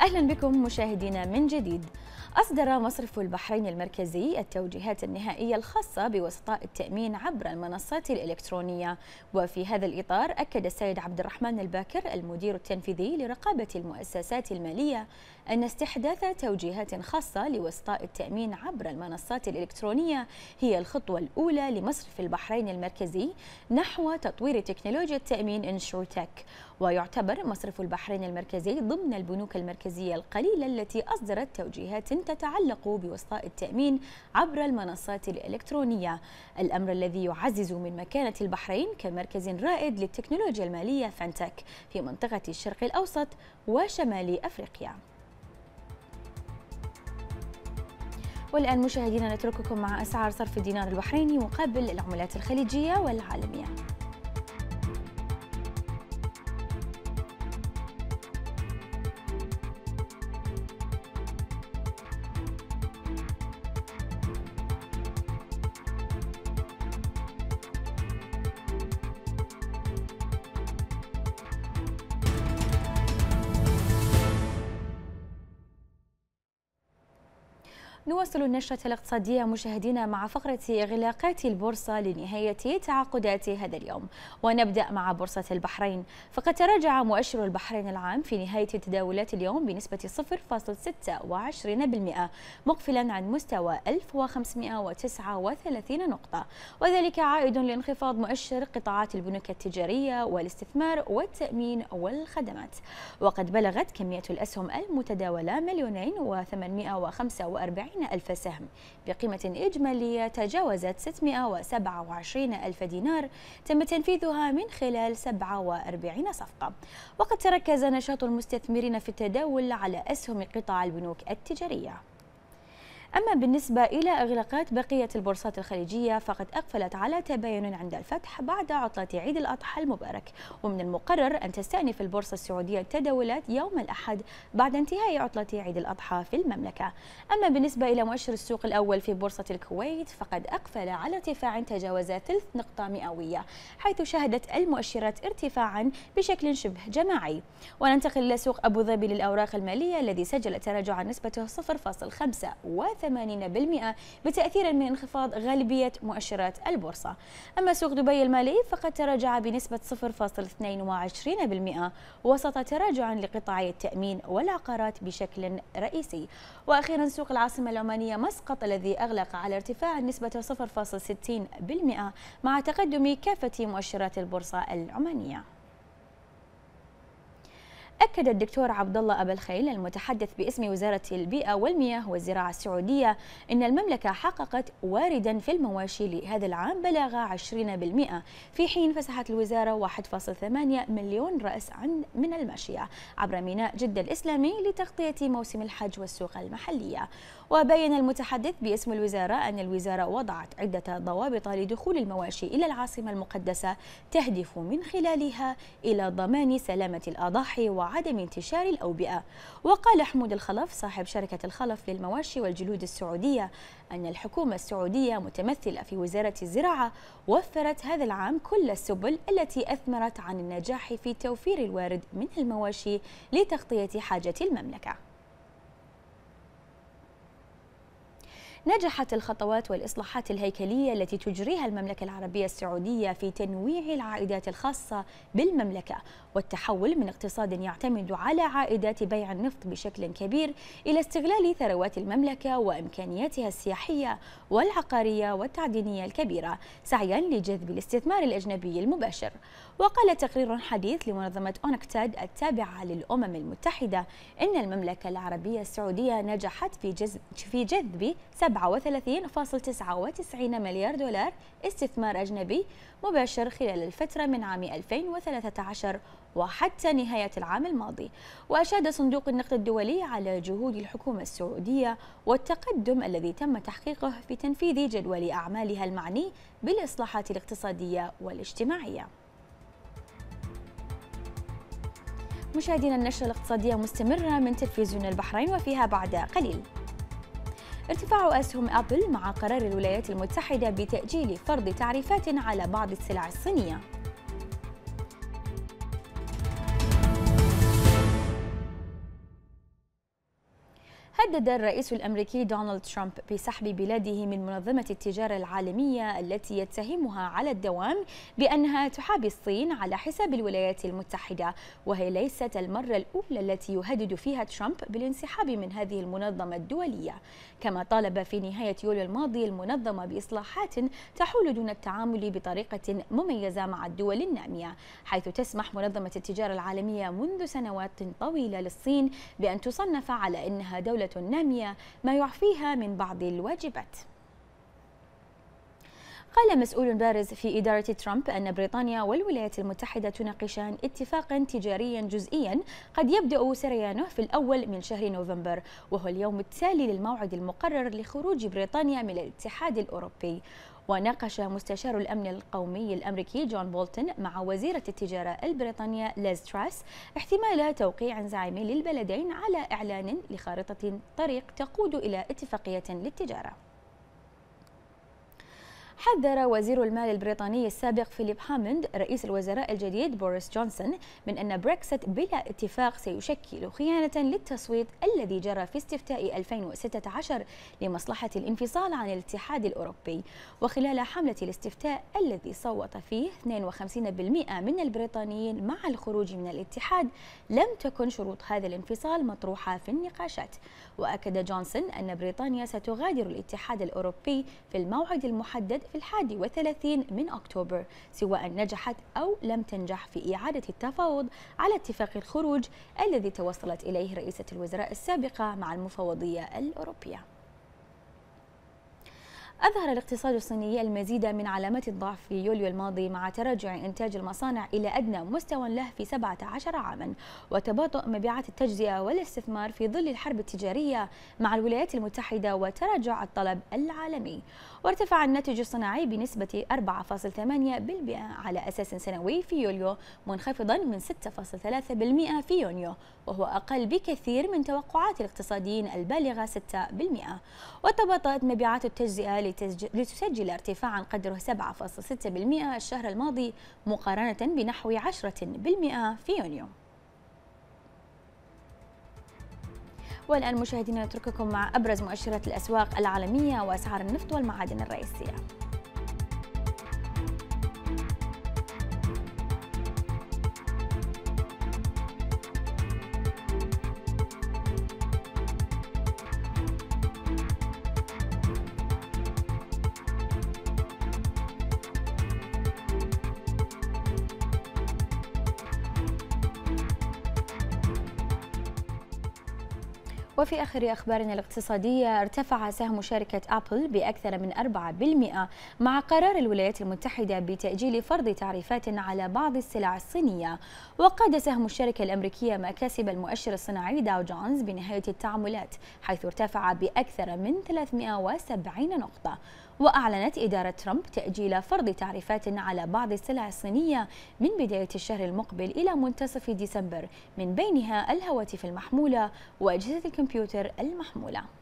أهلا بكم مشاهدينا من جديد أصدر مصرف البحرين المركزي التوجيهات النهائية الخاصة بوسطاء التأمين عبر المنصات الإلكترونية وفي هذا الإطار أكد السيد عبد الرحمن الباكر المدير التنفيذي لرقابة المؤسسات المالية أن استحداث توجيهات خاصة لوسطاء التأمين عبر المنصات الإلكترونية هي الخطوة الأولى لمصرف البحرين المركزي نحو تطوير تكنولوجيا التأمين إنشورتك ويعتبر مصرف البحرين المركزي ضمن البنوك المركزية القليلة التي أصدرت توجيهات تتعلق بوسطاء التأمين عبر المنصات الإلكترونية الأمر الذي يعزز من مكانة البحرين كمركز رائد للتكنولوجيا المالية فانتك في منطقة الشرق الأوسط وشمال أفريقيا والآن مشاهدينا نترككم مع أسعار صرف الدينار البحريني مقابل العملات الخليجية والعالمية نواصل النشرة الاقتصادية مشاهدينا مع فقرة إغلاقات البورصة لنهاية تعاقدات هذا اليوم ونبدأ مع بورصة البحرين فقد تراجع مؤشر البحرين العام في نهاية تداولات اليوم بنسبة 0.26% مقفلا عن مستوى 1539 نقطة وذلك عائد لانخفاض مؤشر قطاعات البنوك التجارية والاستثمار والتأمين والخدمات وقد بلغت كمية الأسهم المتداولة مليونين و845 440 ألف سهم بقيمة إجمالية تجاوزت 627 ألف دينار تم تنفيذها من خلال 47 صفقة وقد تركز نشاط المستثمرين في التداول على أسهم قطاع البنوك التجارية أما بالنسبة إلى إغلاقات بقية البورصات الخليجية فقد أقفلت على تباين عند الفتح بعد عطلة عيد الأضحى المبارك ومن المقرر أن تستأنف البورصة السعودية التداولات يوم الأحد بعد انتهاء عطلة عيد الأضحى في المملكة أما بالنسبة إلى مؤشر السوق الأول في بورصة الكويت فقد أقفل على ارتفاع تجاوز ثلث نقطة مئوية حيث شهدت المؤشرات ارتفاعا بشكل شبه جماعي وننتقل إلى سوق أبو ظبي للأوراق المالية الذي سجل تراجعا نسبته 0.5 80% بتأثير من انخفاض غالبية مؤشرات البورصة أما سوق دبي المالي فقد تراجع بنسبة 0.22% وسط تراجع لقطاعي التأمين والعقارات بشكل رئيسي وأخيرا سوق العاصمة العمانية مسقط الذي أغلق على ارتفاع نسبة 0.60% مع تقدم كافة مؤشرات البورصة العمانية أكد الدكتور عبد الله أبا الخيل المتحدث باسم وزارة البيئة والمياه والزراعة السعودية أن المملكة حققت واردا في المواشي لهذا العام بلغ 20% في حين فسحت الوزارة 1.8 مليون رأس من الماشية عبر ميناء جدة الإسلامي لتغطية موسم الحج والسوق المحلية وبين المتحدث باسم الوزارة أن الوزارة وضعت عدة ضوابط لدخول المواشي إلى العاصمة المقدسة تهدف من خلالها إلى ضمان سلامة الأضاحي وعدم انتشار الأوبئة وقال حمود الخلف صاحب شركة الخلف للمواشي والجلود السعودية أن الحكومة السعودية متمثلة في وزارة الزراعة وفرت هذا العام كل السبل التي أثمرت عن النجاح في توفير الوارد من المواشي لتغطية حاجة المملكة نجحت الخطوات والإصلاحات الهيكلية التي تجريها المملكة العربية السعودية في تنويع العائدات الخاصة بالمملكة والتحول من اقتصاد يعتمد على عائدات بيع النفط بشكل كبير إلى استغلال ثروات المملكة وإمكانياتها السياحية والعقارية والتعدينية الكبيرة سعيا لجذب الاستثمار الأجنبي المباشر وقال تقرير حديث لمنظمة أونكتاد التابعة للأمم المتحدة إن المملكة العربية السعودية نجحت في جذب, في جذب 37.99 مليار دولار استثمار أجنبي مباشر خلال الفترة من عام 2013 وحتى نهاية العام الماضي وأشاد صندوق النقد الدولي على جهود الحكومة السعودية والتقدم الذي تم تحقيقه في تنفيذ جدول أعمالها المعني بالإصلاحات الاقتصادية والاجتماعية مشاهدينا النشرة الاقتصادية مستمرة من تلفزيون البحرين وفيها بعد قليل ارتفاع أسهم أبل مع قرار الولايات المتحدة بتأجيل فرض تعريفات على بعض السلع الصينية هدد الرئيس الأمريكي دونالد ترامب بسحب بلاده من منظمة التجارة العالمية التي يتهمها على الدوام بأنها تحابي الصين على حساب الولايات المتحدة وهي ليست المرة الأولى التي يهدد فيها ترامب بالانسحاب من هذه المنظمة الدولية كما طالب في نهاية يوليو الماضي المنظمة بإصلاحات تحول دون التعامل بطريقة مميزة مع الدول النامية حيث تسمح منظمة التجارة العالمية منذ سنوات طويلة للصين بأن تصنف على أنها دولة نامية ما يعفيها من بعض الواجبات قال مسؤول بارز في إدارة ترامب أن بريطانيا والولايات المتحدة تناقشان اتفاقا تجاريا جزئيا قد يبدأ سريانه في الأول من شهر نوفمبر وهو اليوم التالي للموعد المقرر لخروج بريطانيا من الاتحاد الأوروبي وناقش مستشار الأمن القومي الأمريكي جون بولتون مع وزيرة التجارة البريطانية ليز تراس احتمال توقيع زعيم للبلدين على إعلان لخارطة طريق تقود إلى اتفاقية للتجارة حذر وزير المال البريطاني السابق فيليب هاموند رئيس الوزراء الجديد بوريس جونسون من أن بريكسيت بلا اتفاق سيشكل خيانة للتصويت الذي جرى في استفتاء 2016 لمصلحة الانفصال عن الاتحاد الأوروبي وخلال حملة الاستفتاء الذي صوت فيه 52% من البريطانيين مع الخروج من الاتحاد لم تكن شروط هذا الانفصال مطروحة في النقاشات وأكد جونسون أن بريطانيا ستغادر الاتحاد الأوروبي في الموعد المحدد في الحادي وثلاثين من أكتوبر سواء نجحت أو لم تنجح في إعادة التفاوض على اتفاق الخروج الذي توصلت إليه رئيسة الوزراء السابقة مع المفوضية الأوروبية أظهر الاقتصاد الصيني المزيد من علامات الضعف في يوليو الماضي مع تراجع إنتاج المصانع إلى أدنى مستوى له في 17 عاما وتباطؤ مبيعات التجزئة والاستثمار في ظل الحرب التجارية مع الولايات المتحدة وتراجع الطلب العالمي وارتفع الناتج الصناعي بنسبة 4.8% على أساس سنوي في يوليو منخفضا من 6.3% في يونيو وهو أقل بكثير من توقعات الاقتصاديين البالغة 6% وتباطأت مبيعات التجزئة لتسجل ارتفاعا قدره 7.6% الشهر الماضي مقارنة بنحو 10% في يونيو والآن مشاهدينا نترككم مع أبرز مؤشرات الأسواق العالمية وأسعار النفط والمعادن الرئيسية وفي آخر أخبارنا الاقتصادية ارتفع سهم شركة أبل بأكثر من 4% مع قرار الولايات المتحدة بتأجيل فرض تعريفات على بعض السلع الصينية وقاد سهم الشركة الأمريكية مكاسب المؤشر الصناعي داو جونز بنهاية التعاملات حيث ارتفع بأكثر من 370 نقطة وأعلنت إدارة ترامب تأجيل فرض تعريفات على بعض السلع الصينية من بداية الشهر المقبل إلى منتصف ديسمبر من بينها الهواتف المحمولة وأجهزة الكمبيوتر المحمولة